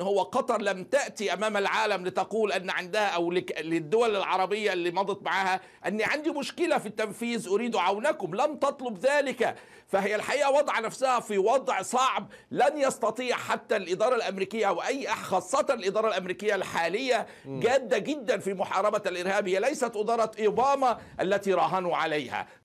ان هو قطر لم تاتي امام العالم لتقول ان عندها او للدول العربيه اللي مضت معاها اني عندي مشكله في التنفيذ اريد عونكم لم تطلب ذلك فهي الحقيقه وضع نفسها في وضع صعب لن يستطيع حتى الاداره الامريكيه او اي خاصه الاداره الامريكيه الحاليه جاده جدا في محاربه الارهاب هي ليست اداره اوباما التي راهنوا عليها